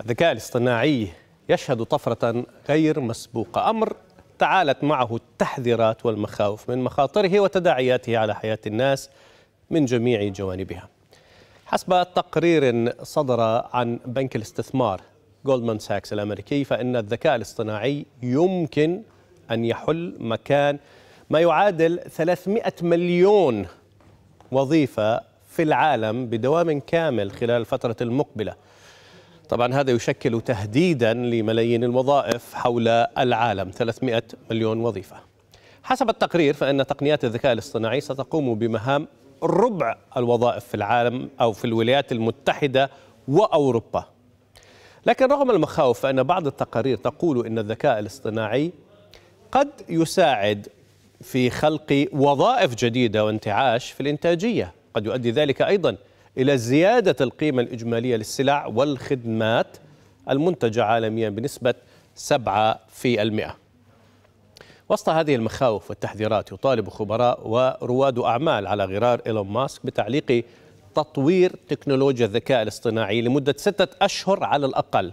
الذكاء الاصطناعي يشهد طفرة غير مسبوقة أمر تعالت معه التحذيرات والمخاوف من مخاطره وتداعياته على حياة الناس من جميع جوانبها حسب تقرير صدر عن بنك الاستثمار جولدمان ساكس الأمريكي فإن الذكاء الاصطناعي يمكن أن يحل مكان ما يعادل 300 مليون وظيفة في العالم بدوام كامل خلال الفترة المقبلة طبعا هذا يشكل تهديدا لملايين الوظائف حول العالم 300 مليون وظيفة حسب التقرير فإن تقنيات الذكاء الاصطناعي ستقوم بمهام ربع الوظائف في العالم أو في الولايات المتحدة وأوروبا لكن رغم المخاوف فإن بعض التقارير تقول إن الذكاء الاصطناعي قد يساعد في خلق وظائف جديدة وانتعاش في الإنتاجية قد يؤدي ذلك أيضا إلى زيادة القيمة الإجمالية للسلع والخدمات المنتجة عالميا بنسبة 7% وسط هذه المخاوف والتحذيرات يطالب خبراء ورواد أعمال على غرار إيلون ماسك بتعليق تطوير تكنولوجيا الذكاء الاصطناعي لمدة ستة أشهر على الأقل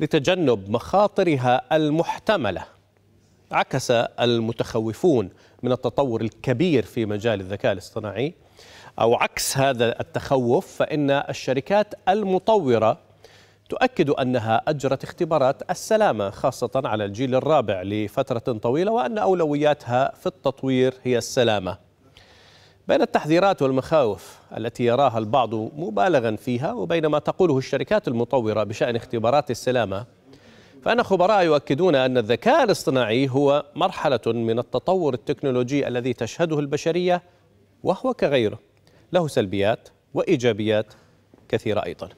لتجنب مخاطرها المحتملة عكس المتخوفون من التطور الكبير في مجال الذكاء الاصطناعي أو عكس هذا التخوف فإن الشركات المطورة تؤكد أنها أجرت اختبارات السلامة خاصة على الجيل الرابع لفترة طويلة وأن أولوياتها في التطوير هي السلامة بين التحذيرات والمخاوف التي يراها البعض مبالغا فيها وبين ما تقوله الشركات المطورة بشأن اختبارات السلامة فإن خبراء يؤكدون أن الذكاء الاصطناعي هو مرحلة من التطور التكنولوجي الذي تشهده البشرية وهو كغيره له سلبيات وإيجابيات كثيرة أيضا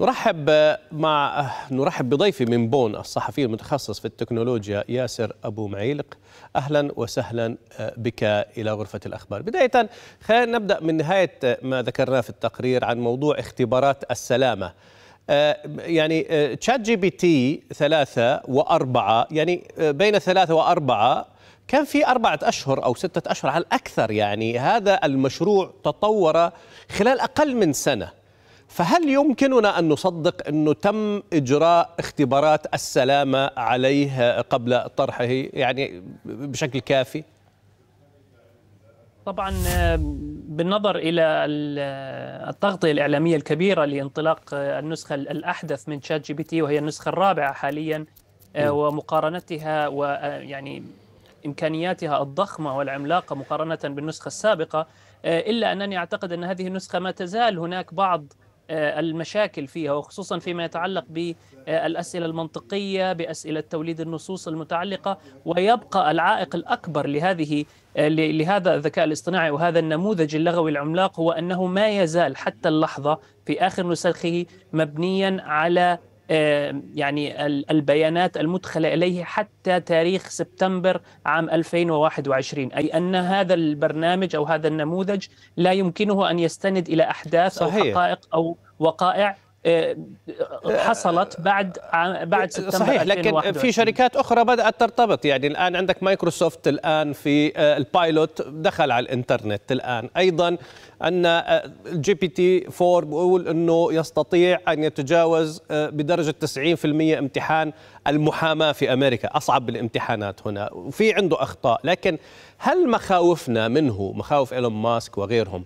نرحب مع نرحب بضيفي من بون الصحفي المتخصص في التكنولوجيا ياسر ابو معيلق اهلا وسهلا بك الى غرفه الاخبار. بدايه خلينا نبدا من نهايه ما ذكرناه في التقرير عن موضوع اختبارات السلامه. آه، يعني تشات جي بي تي ثلاثة وأربعة يعني آه، بين ثلاثة وأربعة كان في أربعة أشهر أو ستة أشهر على الأكثر يعني هذا المشروع تطور خلال أقل من سنة فهل يمكننا أن نصدق أنه تم إجراء اختبارات السلامة عليه قبل طرحه يعني بشكل كافي؟ طبعا بالنظر الى التغطيه الاعلاميه الكبيره لانطلاق النسخه الاحدث من شات جي بي تي وهي النسخه الرابعه حاليا ومقارنتها ويعني امكانياتها الضخمه والعملاقه مقارنه بالنسخه السابقه آه، الا انني اعتقد ان هذه النسخه ما تزال هناك بعض آه، المشاكل فيها وخصوصا فيما يتعلق بالاسئله المنطقيه باسئله توليد النصوص المتعلقه ويبقى العائق الاكبر لهذه آه، لهذا الذكاء الاصطناعي وهذا النموذج اللغوي العملاق هو انه ما يزال حتى اللحظه في اخر نسخه مبنيا على يعني البيانات المدخلة إليه حتى تاريخ سبتمبر عام 2021 أي أن هذا البرنامج أو هذا النموذج لا يمكنه أن يستند إلى أحداث صحيح. أو حقائق أو وقائع آه، آه، حصلت بعد آه، بعد سبتمبر صحيح لكن 2021. في شركات اخرى بدات ترتبط يعني الان عندك مايكروسوفت الان في البايلوت دخل على الانترنت الان ايضا ان جي بي تي 4 بيقول انه يستطيع ان يتجاوز بدرجه 90% امتحان المحاماه في امريكا اصعب الامتحانات هنا وفي عنده اخطاء لكن هل مخاوفنا منه مخاوف ايلون ماسك وغيرهم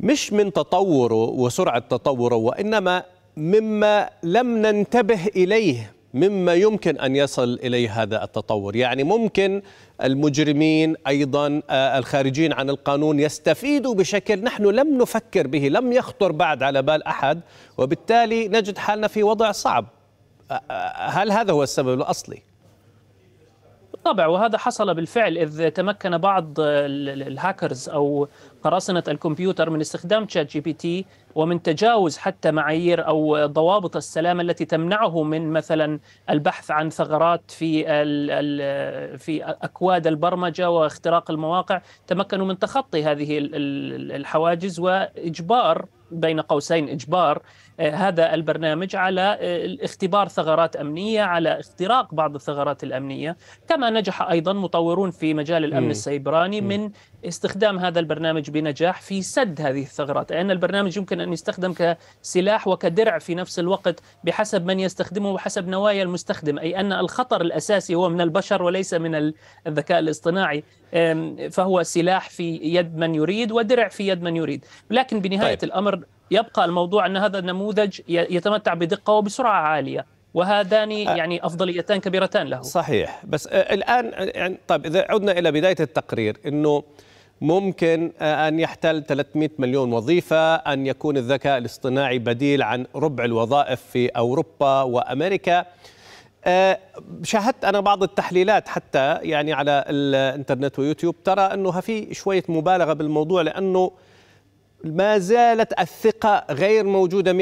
مش من تطوره وسرعة تطوره وإنما مما لم ننتبه إليه مما يمكن ان يصل اليه هذا التطور، يعني ممكن المجرمين ايضا آه، الخارجين عن القانون يستفيدوا بشكل نحن لم نفكر به، لم يخطر بعد على بال احد، وبالتالي نجد حالنا في وضع صعب. آه، آه، هل هذا هو السبب الاصلي؟ بالطبع وهذا حصل بالفعل إذ تمكن بعض الهاكرز أو قراصنة الكمبيوتر من استخدام تشات جي بي تي ومن تجاوز حتى معايير او ضوابط السلامه التي تمنعه من مثلا البحث عن ثغرات في في اكواد البرمجه واختراق المواقع، تمكنوا من تخطي هذه الحواجز واجبار بين قوسين اجبار آه، هذا البرنامج على آه، اختبار ثغرات امنيه على اختراق بعض الثغرات الامنيه كما نجح ايضا مطورون في مجال الامن السيبراني من استخدام هذا البرنامج بنجاح في سد هذه الثغرات لان يعني البرنامج يمكن يمكن أن يستخدم كسلاح وكدرع في نفس الوقت بحسب من يستخدمه وحسب نوايا المستخدم أي أن الخطر الأساسي هو من البشر وليس من الذكاء الاصطناعي فهو سلاح في يد من يريد ودرع في يد من يريد لكن بنهاية طيب. الأمر يبقى الموضوع أن هذا النموذج يتمتع بدقة وبسرعة عالية وهذان يعني افضليتان كبيرتان له صحيح بس آه، الان يعني طيب اذا عدنا الى بدايه التقرير انه ممكن آه، أن يحتل 300 مليون وظيفة أن يكون الذكاء الاصطناعي بديل عن ربع الوظائف في أوروبا وأمريكا آه، شاهدت أنا بعض التحليلات حتى يعني على الإنترنت ويوتيوب ترى أنه في شوية مبالغة بالموضوع لأنه ما زالت الثقة غير موجودة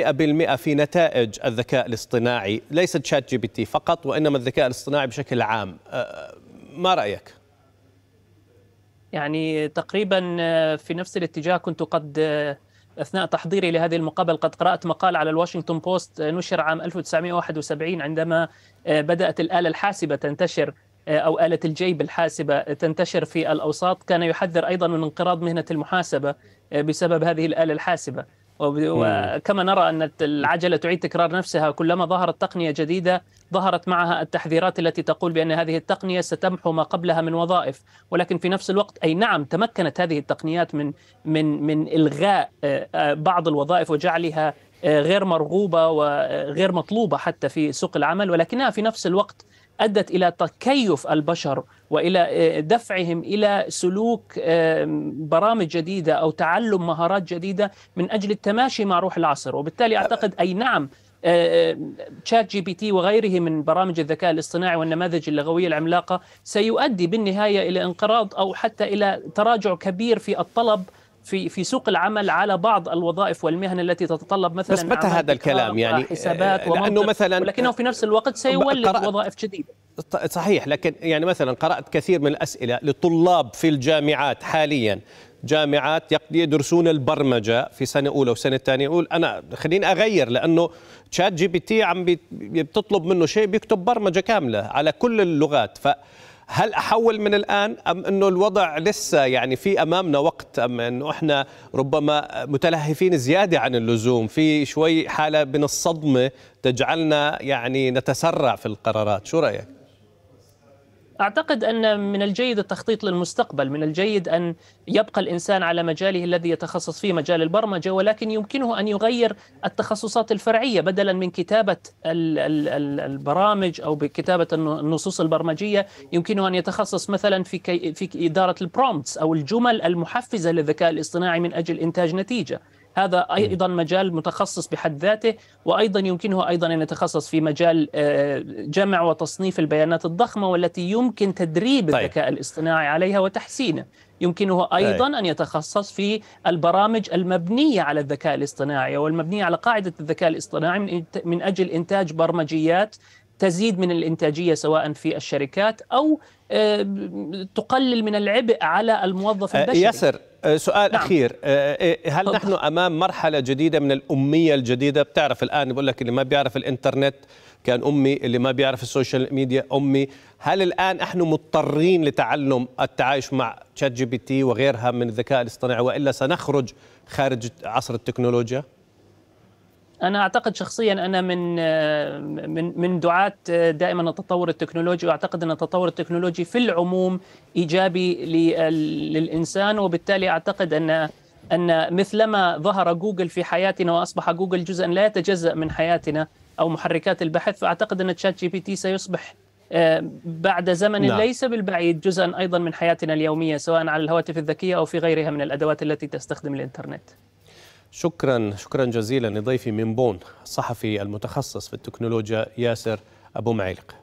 100% في نتائج الذكاء الاصطناعي ليست شات جي بي تي فقط وإنما الذكاء الاصطناعي بشكل عام آه، ما رأيك؟ يعني تقريبا آه، في نفس الاتجاه كنت قد آه، اثناء تحضيري لهذه المقابله قد قرات مقال على الواشنطن بوست آه، نشر عام 1971 عندما بدات الاله الحاسبه تنتشر او اله الجيب الحاسبه تنتشر في الاوساط كان يحذر ايضا من انقراض مهنه المحاسبه بسبب هذه الاله الحاسبه وكما نرى ان العجله تعيد تكرار نفسها كلما ظهرت تقنيه جديده ظهرت معها التحذيرات التي تقول بان هذه التقنيه ستمحو ما قبلها من وظائف، ولكن في نفس الوقت اي نعم تمكنت هذه التقنيات من من من الغاء آه، آه، بعض الوظائف وجعلها آه، غير مرغوبه وغير مطلوبه حتى في سوق العمل، ولكنها في نفس الوقت ادت الى تكيف البشر والى آه، دفعهم الى سلوك آه، برامج جديده او تعلم مهارات جديده من اجل التماشي مع روح العصر وبالتالي اعتقد اي نعم تشات جي بي تي وغيره من برامج الذكاء الاصطناعي والنماذج اللغويه العملاقه سيؤدي بالنهايه الى انقراض او حتى الى تراجع كبير في الطلب في في سوق العمل على بعض الوظائف والمهن التي تتطلب مثلا بس متى هذا الكلام يعني حسابات لانه مثلا ولكنه في نفس الوقت سيولد وظائف جديده صحيح لكن يعني مثلا قرات كثير من الاسئله لطلاب في الجامعات حاليا جامعات يدرسون البرمجه في سنه اولى وسنه ثانيه يقول انا خليني اغير لانه تشات جي بي تي عم بتطلب منه شيء بيكتب برمجه كامله على كل اللغات ف هل احول من الان ام انه الوضع لسه يعني في امامنا وقت ام انه احنا ربما متلهفين زياده عن اللزوم في شوي حاله من الصدمه تجعلنا يعني نتسرع في القرارات شو رايك اعتقد ان من الجيد التخطيط للمستقبل، من الجيد ان يبقى الانسان على مجاله الذي يتخصص فيه مجال البرمجه ولكن يمكنه ان يغير التخصصات الفرعيه بدلا من كتابه البرامج او بكتابه النصوص البرمجيه يمكنه ان يتخصص مثلا في في اداره البرومتس او الجمل المحفزه للذكاء الاصطناعي من اجل انتاج نتيجه. هذا أيضا مجال متخصص بحد ذاته وأيضا يمكنه أيضا أن يتخصص في مجال آه، جمع وتصنيف البيانات الضخمة والتي يمكن تدريب طيب. الذكاء الاصطناعي عليها وتحسينه يمكنه طيب. أيضا أن يتخصص في البرامج المبنية على الذكاء الاصطناعي والمبنية على قاعدة الذكاء الاصطناعي من أجل إنتاج برمجيات تزيد من الانتاجيه سواء في الشركات او آه، تقلل من العبء على الموظف آه، البشري ياسر آه، سؤال نعم. اخير هل طبعا. نحن امام مرحله جديده من الاميه الجديده بتعرف الان بقول لك اللي ما بيعرف الانترنت كان امي اللي ما بيعرف السوشيال ميديا امي هل الان نحن مضطرين لتعلم التعايش مع تشات جي بي تي وغيرها من الذكاء الاصطناعي والا سنخرج خارج عصر التكنولوجيا انا اعتقد شخصيا انا من آه، من من دعاه آه، دائما التطور التكنولوجي واعتقد ان التطور التكنولوجي في العموم ايجابي للانسان وبالتالي اعتقد ان ان مثلما ظهر جوجل في حياتنا واصبح جوجل جزءا لا يتجزا من حياتنا او محركات البحث فاعتقد ان تشات جي بي تي سيصبح آه، بعد زمن نعم. ليس بالبعيد جزءا ايضا من حياتنا اليوميه سواء على الهواتف الذكيه او في غيرها من الادوات التي تستخدم الانترنت. شكرا شكرا جزيلا لضيفي من بون الصحفي المتخصص في التكنولوجيا ياسر أبو معلق